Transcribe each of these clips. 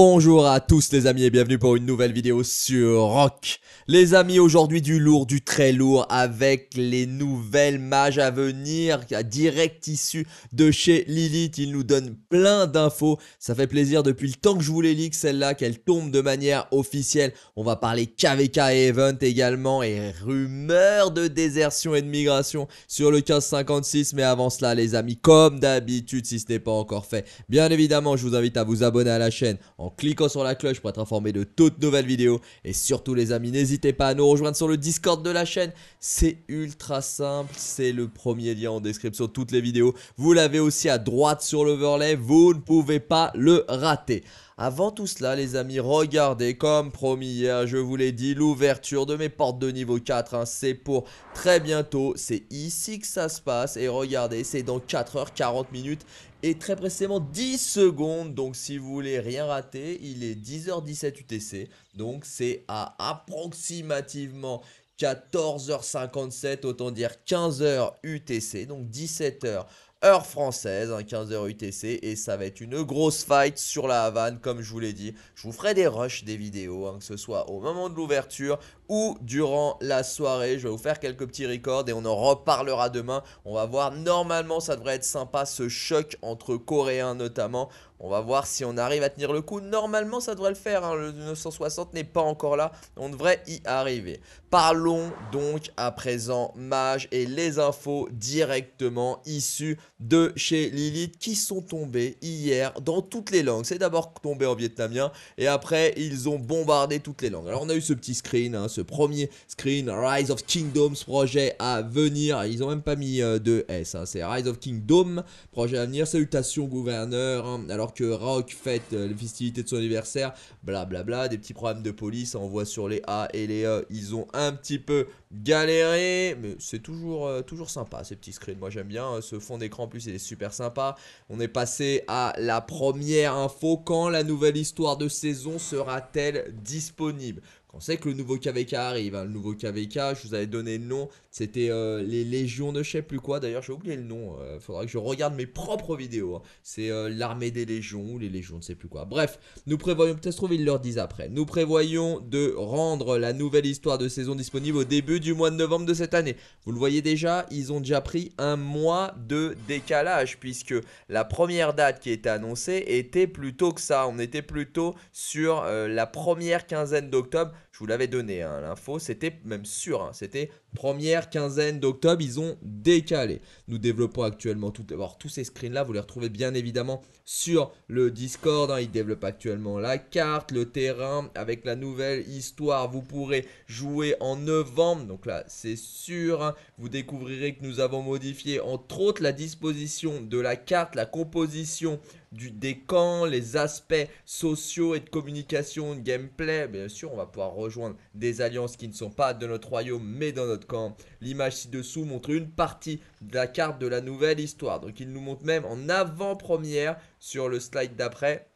Bonjour à tous les amis et bienvenue pour une nouvelle vidéo sur Rock. Les amis, aujourd'hui du lourd, du très lourd avec les nouvelles mages à venir, direct issues de chez Lilith. Il nous donne plein d'infos. Ça fait plaisir depuis le temps que je vous les celle-là, qu'elle tombe de manière officielle. On va parler KVK Event également et rumeurs de désertion et de migration sur le 1556. Mais avant cela, les amis, comme d'habitude, si ce n'est pas encore fait, bien évidemment, je vous invite à vous abonner à la chaîne en cliquant sur la cloche pour être informé de toutes nouvelles vidéos. Et surtout les amis, n'hésitez pas à nous rejoindre sur le Discord de la chaîne. C'est ultra simple, c'est le premier lien en description de toutes les vidéos. Vous l'avez aussi à droite sur l'overlay, vous ne pouvez pas le rater. Avant tout cela, les amis, regardez, comme promis hier, hein, je vous l'ai dit, l'ouverture de mes portes de niveau 4, hein, c'est pour très bientôt. C'est ici que ça se passe et regardez, c'est dans 4h40 minutes et très précisément 10 secondes. Donc si vous voulez rien rater, il est 10h17 UTC. Donc c'est à approximativement 14h57, autant dire 15h UTC, donc 17h heure française, 15h hein, UTC, et ça va être une grosse fight sur la Havane, comme je vous l'ai dit. Je vous ferai des rushs des vidéos, hein, que ce soit au moment de l'ouverture ou durant la soirée. Je vais vous faire quelques petits records et on en reparlera demain. On va voir, normalement ça devrait être sympa ce choc entre Coréens notamment. On va voir si on arrive à tenir le coup. Normalement, ça devrait le faire. Hein. Le 960 n'est pas encore là. On devrait y arriver. Parlons donc à présent mage et les infos directement issues de chez Lilith qui sont tombées hier dans toutes les langues. C'est d'abord tombé en vietnamien et après, ils ont bombardé toutes les langues. Alors, on a eu ce petit screen, hein, ce premier screen Rise of Kingdoms, projet à venir. Ils ont même pas mis euh, de S. Hein. C'est Rise of Kingdoms, projet à venir, salutations gouverneur. Alors, que Rock fête euh, les festivités de son anniversaire, blablabla, bla bla, des petits problèmes de police, on voit sur les A et les E, ils ont un petit peu galéré, mais c'est toujours, euh, toujours sympa ces petits screens, moi j'aime bien, euh, ce fond d'écran en plus il est super sympa, on est passé à la première info, quand la nouvelle histoire de saison sera-t-elle disponible on sait que le nouveau KVK arrive. Hein. Le nouveau KVK, je vous avais donné le nom. C'était euh, les Légions de je sais plus quoi. D'ailleurs, j'ai oublié le nom. Il euh, faudra que je regarde mes propres vidéos. Hein. C'est euh, l'armée des Légions ou les Légions, ne je sais plus quoi. Bref, nous prévoyons. Peut-être trouve le leur disent après. Nous prévoyons de rendre la nouvelle histoire de saison disponible au début du mois de novembre de cette année. Vous le voyez déjà, ils ont déjà pris un mois de décalage puisque la première date qui était annoncée était plutôt que ça. On était plutôt sur la première quinzaine d'octobre je vous l'avais donné, hein, l'info, c'était même sûr, hein, c'était première quinzaine d'octobre, ils ont décalé. Nous développons actuellement tout, tous ces screens-là, vous les retrouvez bien évidemment sur le Discord. Hein. Ils développent actuellement la carte, le terrain, avec la nouvelle histoire. Vous pourrez jouer en novembre, donc là c'est sûr. Hein. Vous découvrirez que nous avons modifié entre autres la disposition de la carte, la composition du, des camps, les aspects sociaux et de communication, de gameplay. Bien sûr, on va pouvoir rejoindre des alliances qui ne sont pas de notre royaume, mais dans notre quand l'image ci-dessous montre une partie de la carte de la nouvelle histoire. Donc il nous montre même en avant-première sur le slide d'après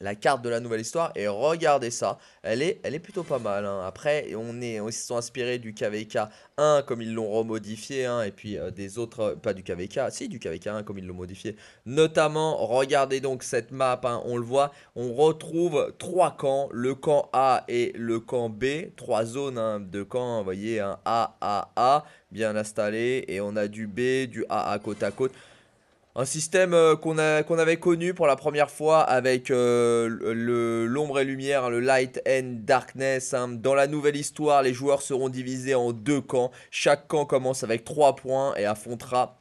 la carte de la nouvelle histoire et regardez ça, elle est, elle est plutôt pas mal. Hein. Après, on est, inspiré du KVK 1 comme ils l'ont remodifié hein, et puis euh, des autres, euh, pas du KVK, si du KVK 1 comme ils l'ont modifié. Notamment, regardez donc cette map, hein, on le voit, on retrouve trois camps, le camp A et le camp B, trois zones de camps, vous voyez, un A, A, A, bien installé et on a du B, du A à côte à côte. Un système euh, qu'on avait connu pour la première fois avec euh, le l'ombre et lumière, le light and darkness. Hein. Dans la nouvelle histoire, les joueurs seront divisés en deux camps. Chaque camp commence avec trois points et affrontera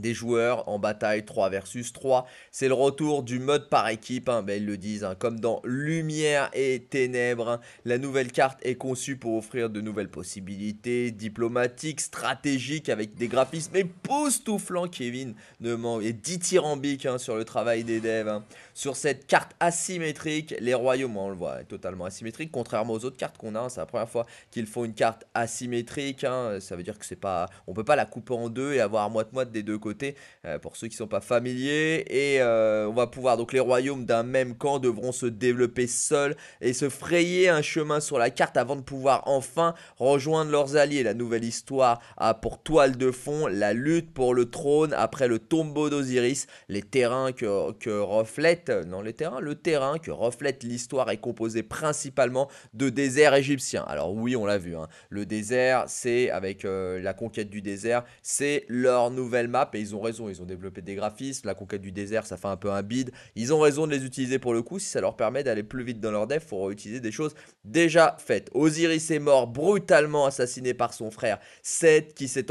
des joueurs en bataille 3 versus 3. C'est le retour du mode par équipe, hein, ben ils le disent, hein, comme dans Lumière et Ténèbres. Hein. La nouvelle carte est conçue pour offrir de nouvelles possibilités diplomatiques, stratégiques, avec des graphismes époustouflants, Kevin, ne et dithyrambiques sur le travail des devs. Sur cette carte asymétrique, les royaumes, on le voit, est totalement asymétrique, contrairement aux autres cartes qu'on a. c'est la première fois qu'ils font une carte asymétrique. ça veut dire que c'est pas, on peut pas la couper en deux et avoir moite-moite des deux côtés. Euh, pour ceux qui ne sont pas familiers. Et euh, on va pouvoir, donc les royaumes d'un même camp devront se développer seuls et se frayer un chemin sur la carte avant de pouvoir enfin rejoindre leurs alliés. La nouvelle histoire a pour toile de fond la lutte pour le trône après le tombeau d'Osiris, les terrains que, reflète, euh, non les terrains, le terrain que reflète l'histoire est composé principalement de déserts égyptiens. Alors oui, on l'a vu, hein. le désert, c'est avec la conquête du désert, c'est leur nouvelle map ils ont raison. Ils ont développé des graphismes, la conquête du désert, ça fait un peu un bide. Ils ont raison de les utiliser pour le coup. Si ça leur permet d'aller plus vite dans leur dev, faut utiliser des choses déjà faites. Osiris est mort, brutalement assassiné par son frère Seth, qui s'est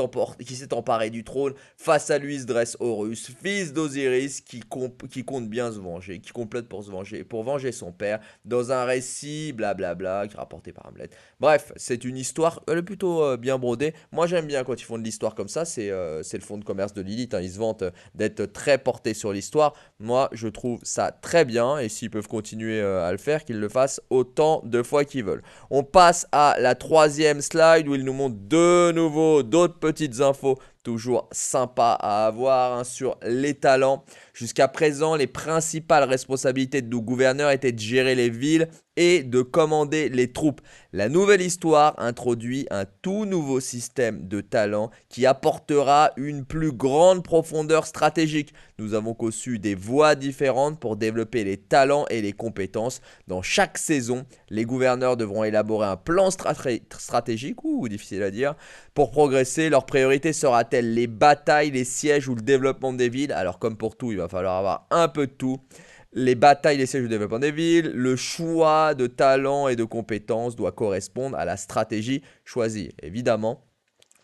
emparé du trône. Face à lui se dresse Horus, fils d'Osiris, qui, qui compte bien se venger, qui complète pour se venger, pour venger son père, dans un récit blablabla, bla bla, rapporté par Hamlet. Bref, c'est une histoire, elle est plutôt euh, bien brodée. Moi j'aime bien quand ils font de l'histoire comme ça, c'est euh, c'est le fond de commerce de l'île Hein, ils se vantent d'être très portés sur l'histoire. Moi, je trouve ça très bien et s'ils peuvent continuer euh, à le faire, qu'ils le fassent autant de fois qu'ils veulent. On passe à la troisième slide où ils nous montrent de nouveau d'autres petites infos toujours sympa à avoir hein, sur les talents. Jusqu'à présent, les principales responsabilités de nos gouverneurs étaient de gérer les villes et de commander les troupes. La nouvelle histoire introduit un tout nouveau système de talents qui apportera une plus grande profondeur stratégique. Nous avons conçu des voies différentes pour développer les talents et les compétences. Dans chaque saison, les gouverneurs devront élaborer un plan stratégique, ou difficile à dire, pour progresser. Leur priorité sera les batailles, les sièges ou le développement des villes. Alors comme pour tout, il va falloir avoir un peu de tout. Les batailles, les sièges le développement des villes, le choix de talents et de compétences doit correspondre à la stratégie choisie. Évidemment,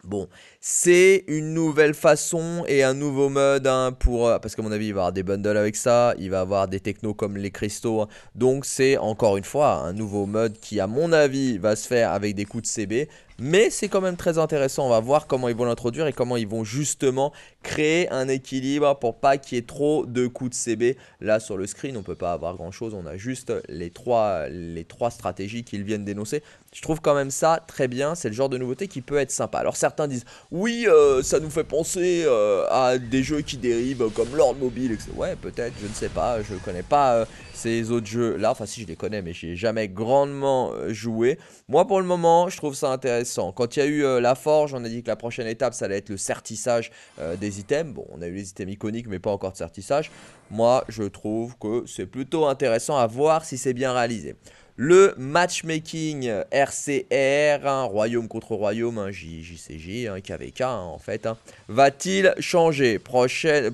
Bon, c'est une nouvelle façon et un nouveau mode hein, pour euh, parce qu'à mon avis il va avoir des bundles avec ça, il va avoir des technos comme les cristaux, hein. donc c'est encore une fois un nouveau mode qui à mon avis va se faire avec des coups de CB, mais c'est quand même très intéressant. On va voir comment ils vont l'introduire et comment ils vont justement créer un équilibre pour pas qu'il y ait trop de coups de CB. Là sur le screen, on peut pas avoir grand chose. On a juste les trois, les trois stratégies qu'ils viennent d'énoncer. Je trouve quand même ça très bien, c'est le genre de nouveauté qui peut être sympa. Alors certains disent, oui, euh, ça nous fait penser euh, à des jeux qui dérivent comme Lord Mobile, Ouais, peut-être, je ne sais pas, je connais pas euh, ces autres jeux-là. Enfin, si je les connais, mais n'y ai jamais grandement joué. Moi, pour le moment, je trouve ça intéressant. Quand il y a eu la forge, on a dit que la prochaine étape, ça allait être le certissage des items. Bon, on a eu les items iconiques, mais pas encore de certissage. Moi, je trouve que c'est plutôt intéressant à voir si c'est bien réalisé le matchmaking RCR, hein, royaume contre royaume, JCJ, hein, KVK hein, en fait, va-t-il changer prochaine,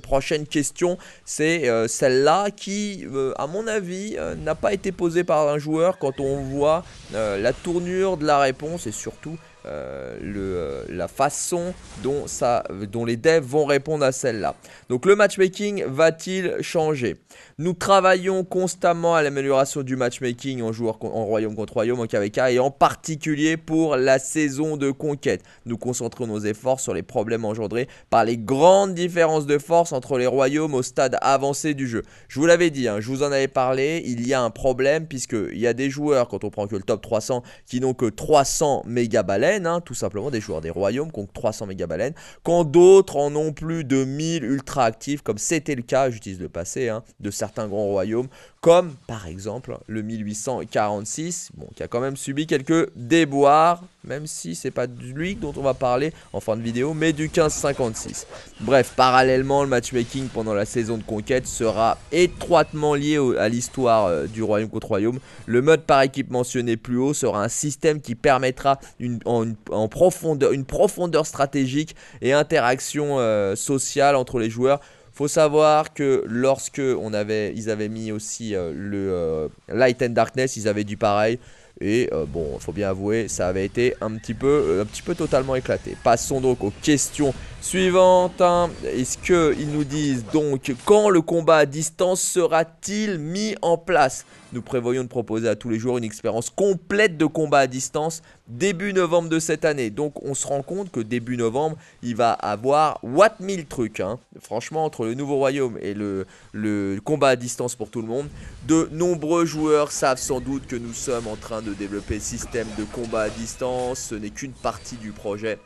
question, c'est euh, celle-là qui, euh, à mon avis, euh, n'a pas été posée par un joueur quand on voit la tournure de la réponse et surtout euh, le, euh, la façon dont, ça, dont les devs vont répondre à celle-là. Donc le matchmaking va-t-il changer Nous travaillons constamment à l'amélioration du matchmaking en, joueur, en royaume contre royaume, en KVK, et en particulier pour la saison de conquête. Nous concentrons nos efforts sur les problèmes engendrés par les grandes différences de force entre les royaumes au stade avancé du jeu. Je vous l'avais dit, hein, je vous en avais parlé, il y a un problème puisqu'il y a des joueurs, quand on prend que le top 300, qui n'ont que 300 baleines Hein, tout simplement des joueurs des royaumes qui 300 méga quand d'autres en ont plus de 1000 ultra actifs, comme c'était le cas, j'utilise le passé, hein, de certains grands royaumes, comme par exemple le 1846, bon, qui a quand même subi quelques déboires, même si c'est pas de lui dont on va parler en fin de vidéo, mais du 1556. Bref, parallèlement, le matchmaking pendant la saison de conquête sera étroitement lié à l'histoire euh, du royaume contre royaume. Le mode par équipe mentionné plus haut sera un système qui permettra une, en une, profondeur, une profondeur stratégique et interaction euh, sociale entre les joueurs. Faut savoir que lorsque on avait, ils avaient mis aussi euh, le euh, Light and Darkness, ils avaient du pareil. Et bon, faut bien avouer, ça avait été un petit peu, un petit peu totalement éclaté. Passons donc aux questions suivantes. Hein. Est-ce qu'ils nous disent donc quand le combat à distance sera-t-il mis en place nous prévoyons de proposer à tous les joueurs une expérience complète de combat à distance début novembre de cette année. Donc on se rend compte que début novembre, il va avoir what mille trucs. Hein. Franchement, entre le nouveau royaume et le, le combat à distance pour tout le monde, de nombreux joueurs savent sans doute que nous sommes en train de développer le système de combat à distance. Ce n'est qu'une partie du projet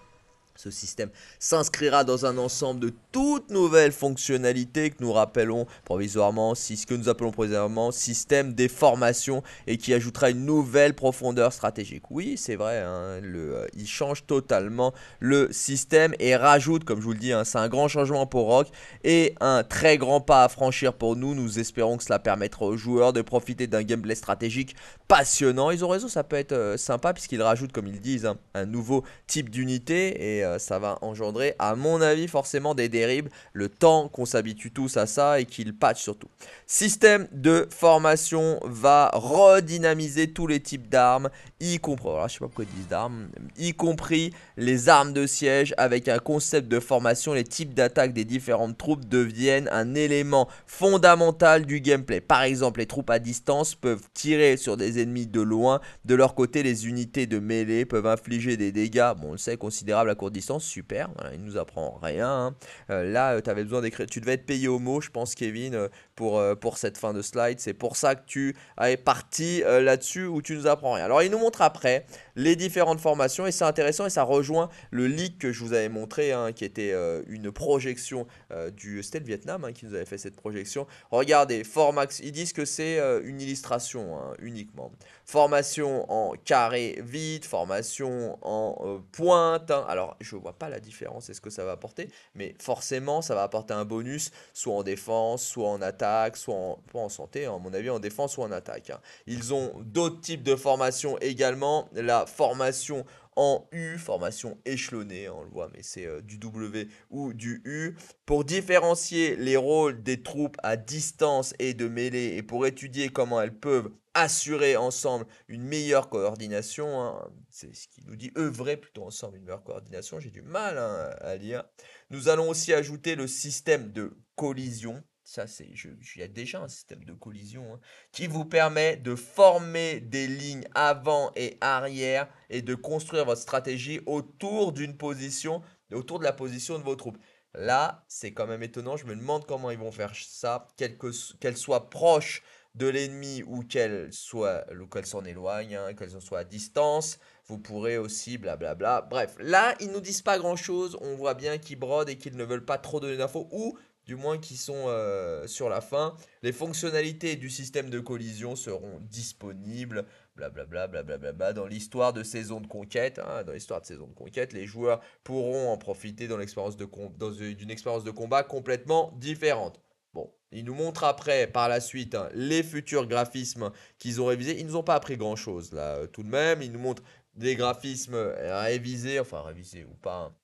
ce système s'inscrira dans un ensemble de toutes nouvelles fonctionnalités que nous rappelons provisoirement, ce que nous appelons provisoirement système des formations et qui ajoutera une nouvelle profondeur stratégique. Oui, c'est vrai, hein, le, euh, il change totalement le système et rajoute, comme je vous le dis, hein, c'est un grand changement pour Rock et un très grand pas à franchir pour nous. Nous espérons que cela permettra aux joueurs de profiter d'un gameplay stratégique passionnant. Ils ont raison, ça peut être euh, sympa puisqu'ils rajoutent, comme ils disent, hein, un nouveau type d'unité et euh, euh, ça va engendrer, à mon avis, forcément des dérives, le temps qu'on s'habitue tous à ça et qu'ils patchent surtout. Système de formation va redynamiser tous les types d'armes, y compris, je sais pas pourquoi disent d'armes, y compris les armes de siège avec un concept de formation, les types d'attaque des différentes troupes deviennent un élément fondamental du gameplay. Par exemple, les troupes à distance peuvent tirer sur des ennemis de loin, de leur côté, les unités de mêlée peuvent infliger des dégâts, bon, on le sait, considérables à court distance, super, hein, il nous apprend rien. Hein. Euh, là, euh, tu avais besoin d'écrire, tu devais être payé au mot, je pense, Kevin, euh, pour, pour cette fin de slide. C'est pour ça que tu es parti là-dessus où tu nous apprends rien. Alors, il nous montre après les différentes formations et c'est intéressant et ça rejoint le leak que je vous avais montré, hein, qui était une projection du. stade Vietnam qui nous avait fait cette projection. Regardez, Formax, ils disent que c'est une illustration uniquement. Formation en carré vide, formation en pointe. Alors, je vois pas la différence et ce que ça va apporter. Mais forcément, ça va apporter un bonus, soit en défense, soit en attaque, soit en, santé. en santé, hein, à mon avis, en défense ou en attaque. Hein. Ils ont d'autres types de formations également. La formation en U, formation échelonnée, hein, on le voit, mais c'est euh, du W ou du U, pour différencier les rôles des troupes à distance et de mêlée et pour étudier comment elles peuvent assurer ensemble une meilleure coordination. Hein, c'est ce qui nous dit œuvrer plutôt ensemble une meilleure coordination. J'ai du mal hein, à lire. Nous allons aussi ajouter le système de collision ça, c'est, il y a déjà un système de collision hein, qui vous permet de former des lignes avant et arrière et de construire votre stratégie autour d'une position, autour de la position de vos troupes. Là, c'est quand même étonnant. Je me demande comment ils vont faire ça, qu'elles soient proches de l'ennemi ou qu'elles soit s'en éloignent, hein, qu'elles en soit à distance. Vous pourrez aussi blablabla. Bla bla. Bref, là, ils nous disent pas grand chose. On voit bien qu'ils brodent et qu'ils ne veulent pas trop donner d'infos ou du moins qui sont euh, sur la fin. Les fonctionnalités du système de collision seront disponibles, blablabla, blablabla, dans l'histoire de saison de conquête. Hein, dans l'histoire de saison de conquête, les joueurs pourront en profiter dans l'expérience de euh, d'une expérience de combat complètement différente. Bon, ils nous montrent après, par la suite, hein, les futurs graphismes qu'ils ont révisés. Ils ne nous ont pas appris grand chose là, euh, tout de même. Ils nous montrent des graphismes révisés, enfin révisés ou pas. Hein,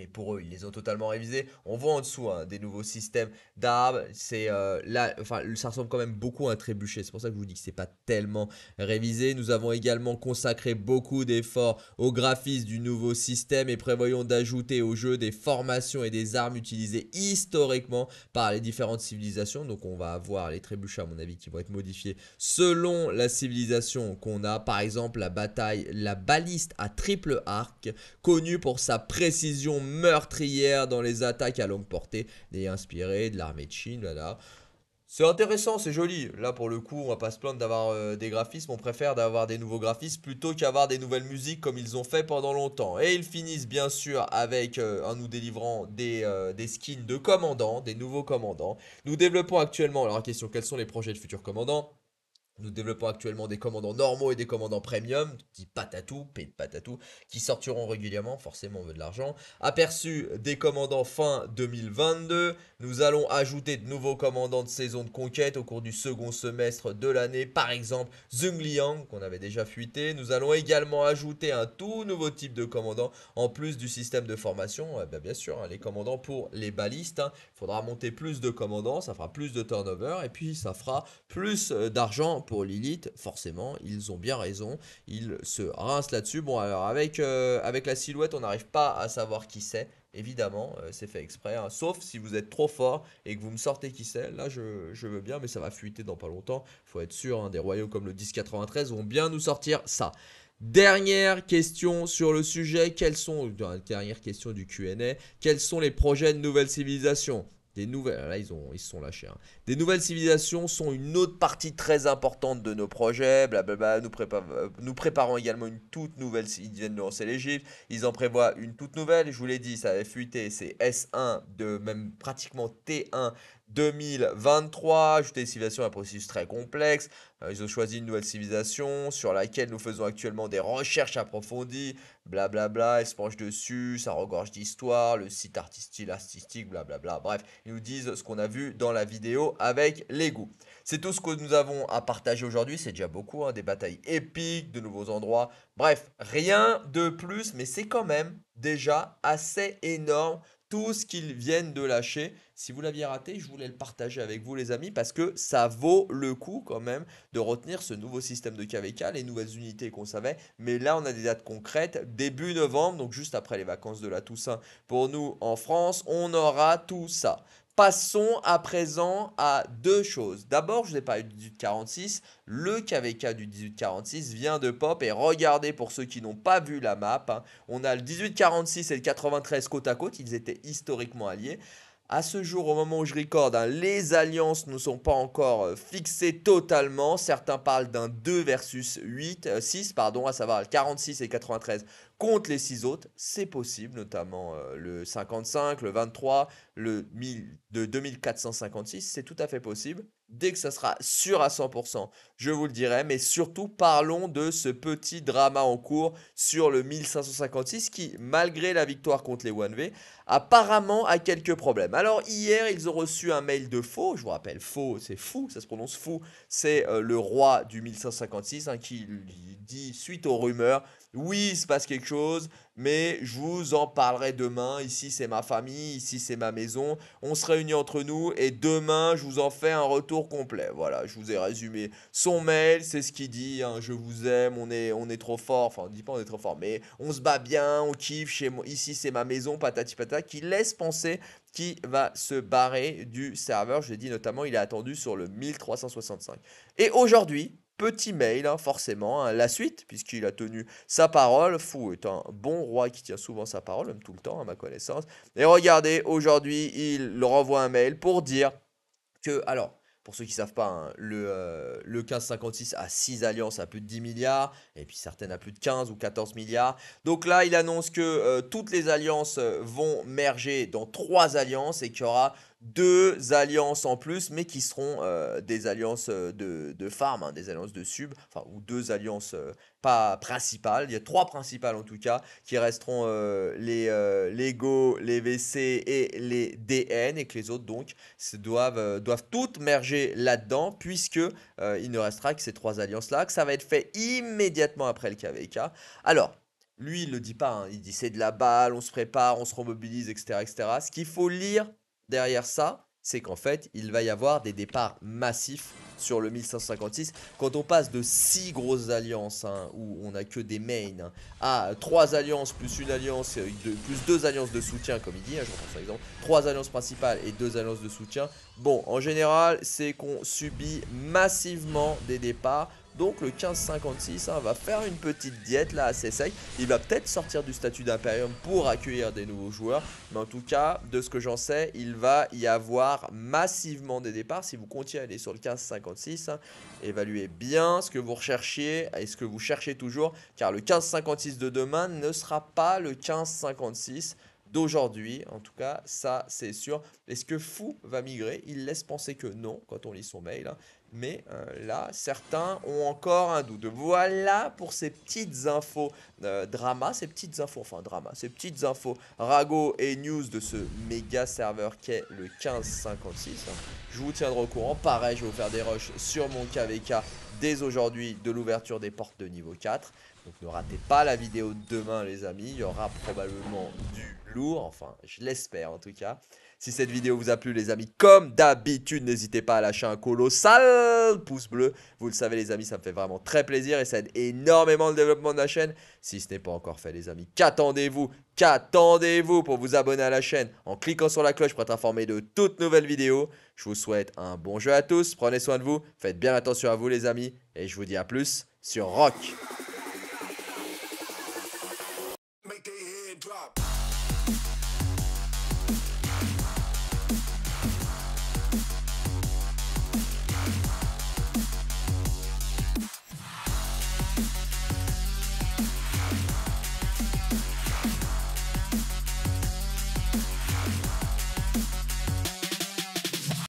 mais pour eux, ils les ont totalement révisés. On voit en dessous hein, des nouveaux systèmes d'armes. C'est euh, là, enfin, ça ressemble quand même beaucoup à un trébuchet. C'est pour ça que je vous dis que c'est pas tellement révisé. Nous avons également consacré beaucoup d'efforts au graphisme du nouveau système et prévoyons d'ajouter au jeu des formations et des armes utilisées historiquement par les différentes civilisations. Donc, on va avoir les trébuchets, à mon avis, qui vont être modifiés selon la civilisation qu'on a. Par exemple, la bataille, la baliste à triple arc, connue pour sa précision meurtrière dans les attaques à longue portée et inspirés de l'armée de Chine. là. C'est intéressant, c'est joli. Là, pour le coup, on va pas se plaindre d'avoir euh, des graphismes. On préfère d'avoir des nouveaux graphismes plutôt qu'avoir des nouvelles musiques comme ils ont fait pendant longtemps. Et ils finissent bien sûr avec euh, nous délivrant des, euh, des, skins de commandants, des nouveaux commandants. Nous développons actuellement, alors la question, quels sont les projets de futurs commandants nous développons actuellement des commandants normaux et des commandants premium, petit patatou, p patatou, qui sortiront régulièrement, forcément on veut de l'argent. Aperçu des commandants fin 2022, nous allons ajouter de nouveaux commandants de saison de conquête au cours du second semestre de l'année, par exemple Zheng Liang, qu'on avait déjà fuité. Nous allons également ajouter un tout nouveau type de commandant, en plus du système de formation, eh ben, bien, sûr, hein, les commandants pour les balistes, hein. il faudra monter plus de commandants, ça fera plus de turnover, et puis ça fera plus euh, d'argent pour Lilith, forcément, ils ont bien raison. Ils se rincent là-dessus. Bon, alors avec, euh, avec la silhouette, on n'arrive pas à savoir qui c'est. Évidemment, euh, c'est fait exprès. Hein. Sauf si vous êtes trop fort et que vous me sortez qui c'est. Là, je, veux bien, mais ça va fuiter dans pas longtemps. Faut être sûr, hein, des royaux comme le 1093 vont bien nous sortir ça. Dernière question sur le sujet, quelles sont, euh, dernière question du QA, quels sont les projets de nouvelles civilisations des nouvelles, là ils, ont, ils se sont lâchés. Hein. Des nouvelles civilisations sont une autre partie très importante de nos projets, blablabla. Nous, euh, nous préparons également une toute nouvelle. Ils viennent de lancer l'Egypte, ils en prévoient une toute nouvelle. Je vous l'ai dit, ça a fuité, c'est S1 de même pratiquement T1 2023. Ajouter une civilisations un processus très complexe. Euh, ils ont choisi une nouvelle civilisation sur laquelle nous faisons actuellement des recherches approfondies. Blablabla, bla bla, se penchent dessus, ça regorge d'histoire, le site artistique, artistique, blablabla. Bla Bref, ils nous disent ce qu'on a vu dans la vidéo avec les goûts. C'est tout ce que nous avons à partager aujourd'hui. C'est déjà beaucoup, hein, des batailles épiques, de nouveaux endroits. Bref, rien de plus, mais c'est quand même déjà assez énorme tout ce qu'ils viennent de lâcher. Si vous l'aviez raté, je voulais le partager avec vous les amis parce que ça vaut le coup quand même de retenir ce nouveau système de KVK, les nouvelles unités qu'on savait. Mais là, on a des dates concrètes, début novembre, donc juste après les vacances de la Toussaint. Pour nous en France, on aura tout ça. Passons à présent à deux choses. D'abord, je vous pas parlé du 1846. Le KVK du 1846 vient de pop. Et regardez pour ceux qui n'ont pas vu la map, hein, on a le 1846 et le 93 côte à côte. Ils étaient historiquement alliés. À ce jour, au moment où je recorde, hein, les alliances ne sont pas encore euh, fixées totalement. Certains parlent d'un 2 versus 8, 6, euh, pardon, à savoir le 46 et le 93 contre les six autres, c'est possible, notamment euh, le 55, le 23, le 1000, de 2456, c'est tout à fait possible. Dès que ça sera sûr à 100%, je vous le dirai, mais surtout parlons de ce petit drama en cours sur le 1556 qui, malgré la victoire contre les 1 V, apparemment a quelques problèmes. Alors hier, ils ont reçu un mail de faux, je vous rappelle, faux, c'est fou, ça se prononce fou, c'est euh, le roi du 1556 hein, qui dit, suite aux rumeurs, oui, il se passe quelque chose, mais je vous en parlerai demain. Ici, c'est ma famille, ici, c'est ma maison. On se réunit entre nous et demain, je vous en fais un retour complet. Voilà, je vous ai résumé son mail, c'est ce qu'il dit. Hein. je vous aime, on est, on est trop fort. Enfin, on dit pas on est trop fort, mais on se bat bien, on kiffe. Chez moi, ici, c'est ma maison, patati patata, qui laisse penser qui va se barrer du serveur. Je l'ai dit notamment, il est attendu sur le 1365. Et aujourd'hui, Petit mail, hein, forcément, hein. la suite, puisqu'il a tenu sa parole. Fou est un bon roi qui tient souvent sa parole, même tout le temps, à ma connaissance. Et regardez, aujourd'hui, il leur envoie un mail pour dire que, alors, pour ceux qui ne savent pas, hein, le, euh, le 1556 a 6 alliances à plus de 10 milliards, et puis certaines à plus de 15 ou 14 milliards. Donc là, il annonce que euh, toutes les alliances euh, vont merger dans 3 alliances et qu'il y aura deux alliances en plus, mais qui seront euh, des alliances euh, de, de farm, hein, des alliances de sub, enfin, ou deux alliances euh, pas principales. Il y a trois principales en tout cas, qui resteront les, les Go, les VC et les DN, et que les autres donc doivent, doivent toutes merger là-dedans, puisque il ne restera que ces trois alliances-là, que ça va être fait immédiatement après le KVK. Alors, lui, il ne le dit pas, hein, il dit c'est de la balle, on se prépare, on se remobilise, etc. etc. Ce qu'il faut lire derrière ça, c'est qu'en fait, il va y avoir des départs massifs sur le 1556. Quand on passe de 6 grosses alliances, hein, où on a que des mains, hein, à 3 alliances plus une alliance, euh, plus 2 alliances de soutien, comme il dit, hein, je reprends exemple, 3 alliances principales et 2 alliances de soutien, bon, en général, c'est qu'on subit massivement des départs. Donc le 1556 hein, va faire une petite diète là assez sec. Il va peut-être sortir du statut d'imperium pour accueillir des nouveaux joueurs. Mais en tout cas, de ce que j'en sais, il va y avoir massivement des départs. Si vous comptiez aller sur le 1556, hein, évaluez bien ce que vous recherchiez et ce que vous cherchez toujours. Car le 1556 de demain ne sera pas le 1556 d'aujourd'hui, en tout cas, ça c'est sûr. Est-ce que Fou va migrer Il laisse penser que non quand on lit son mail, hein. mais euh, là, certains ont encore un doute. Voilà pour ces petites infos euh, drama, ces petites infos, enfin drama, ces petites infos rago et news de ce méga serveur qu'est le 1556. Hein. Je vous tiendrai au courant. Pareil, je vais vous faire des rushs sur mon KVK dès aujourd'hui de l'ouverture des portes de niveau 4. Donc ne ratez pas la vidéo de demain les amis, il y aura probablement du lourd, enfin je l'espère en tout cas. Si cette vidéo vous a plu les amis, comme d'habitude, n'hésitez pas à lâcher un colossal pouce bleu. Vous le savez les amis, ça me fait vraiment très plaisir et ça aide énormément le développement de la chaîne. Si ce n'est pas encore fait les amis, qu'attendez-vous Qu'attendez-vous pour vous abonner à la chaîne en cliquant sur la cloche pour être informé de toutes nouvelles vidéos. Je vous souhaite un bon jeu à tous, prenez soin de vous, faites bien attention à vous les amis et je vous dis à plus sur Rock.